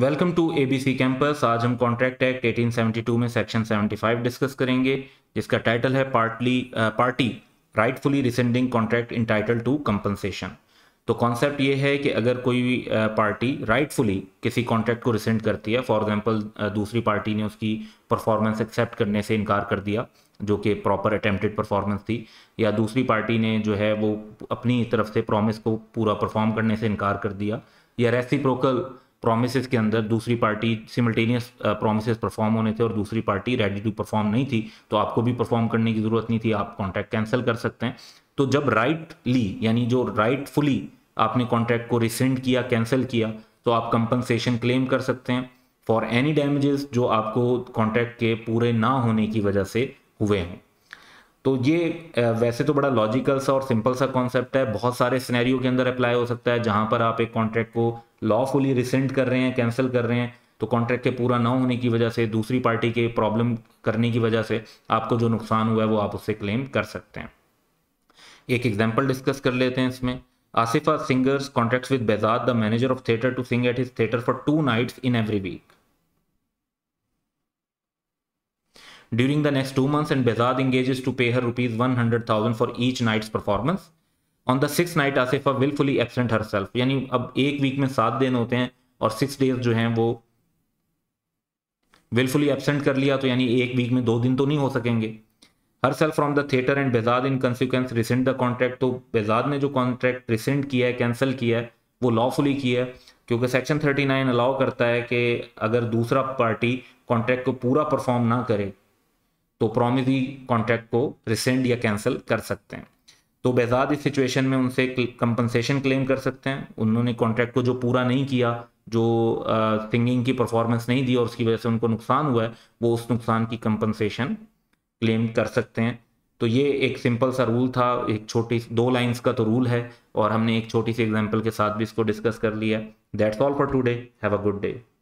Welcome to ABC campus आज हम contract act 1872 में सेक्शन 75 डिस्कस करेंगे जिसका टाइटल है partly party rightfully rescinding contract in title to compensation तो कॉन्सेप्ट ये है कि अगर कोई भी पार्टी राइटफुली किसी कॉन्ट्रैक्ट को रिसेंड करती है फॉर एग्जांपल uh, दूसरी पार्टी ने उसकी परफॉर्मेंस एक्सेप्ट करने से इनकार कर दिया जो कि प्रॉपर अटेम्प्टेड परफॉर्मेंस थी या दूसरी पार्टी ने जो है वो अपनी तरफ से प्रॉमिस को पूरा परफॉर्म करने से इनकार कर दिया या प्रोकल प्रोमिस के अंदर दूसरी पार्टी सिमल्टेनियस प्रोमिस परफॉर्म होने थे और दूसरी पार्टी रेडी टू परफॉर्म नहीं थी तो आपको भी परफॉर्म करने की ज़रूरत नहीं थी आप कॉन्ट्रैक्ट कैंसिल कर सकते हैं तो जब राइटली यानी जो राइटफुली आपने कॉन्ट्रैक्ट को रिसेंड किया कैंसिल किया तो आप कंपनसेशन क्लेम कर सकते हैं फॉर एनी डैमेजेस जो आपको कॉन्ट्रैक्ट के पूरे ना होने की वजह से हुए हैं तो ये uh, वैसे तो बड़ा लॉजिकल सा और सिंपल सा कॉन्सेप्ट है बहुत सारे सिनेरियो के अंदर अप्लाई हो सकता है जहां पर आप एक कॉन्ट्रैक्ट को लॉफुली रिसेंट कर रहे हैं कैंसिल कर रहे हैं तो कॉन्ट्रैक्ट के पूरा ना होने की वजह से दूसरी पार्टी के प्रॉब्लम करने की वजह से आपको जो नुकसान हुआ है वो आप उससे क्लेम कर सकते हैं एक एग्जाम्पल डिस्कस कर लेते हैं इसमें Asifa singers contract with Bezad the manager of theatre to sing at his theatre for two nights in every week During the next two months, and Bezad engages to pay her rupees thousand for each night's performance. On the six night Asifa wilfully absent herself यानी अब एक week में सात दिन होते हैं और six days जो हैं वो विलफुली एबसेंट कर लिया तो यानी एक वीक में दो दिन तो नहीं हो सकेंगे herself from the theatre and Bezad in consequence rescind the contract तो बेजाद ने जो कॉन्ट्रैक्ट रिसेंट किया है कैंसिल किया है वो लॉफुली किया है क्योंकि सेक्शन 39 अलाउ करता है कि अगर दूसरा पार्टी कॉन्ट्रैक्ट को पूरा परफॉर्म ना करे तो प्रोमिजी कॉन्ट्रैक्ट को रिसेंड या कैंसिल कर सकते हैं तो बेजाद इस सिचुएशन में उनसे कंपनसेशन क्लेम कर सकते हैं उन्होंने कॉन्ट्रैक्ट को जो पूरा नहीं किया जो सिंगिंग की परफॉर्मेंस नहीं दी और उसकी वजह से उनको नुकसान हुआ है वो उस नुकसान की कंपनसेशन क्लेम कर सकते हैं तो ये एक सिंपल सा रूल था एक छोटी दो लाइंस का तो रूल है और हमने एक छोटी सी एग्जांपल के साथ भी इसको डिस्कस कर लिया that's all for today have a good day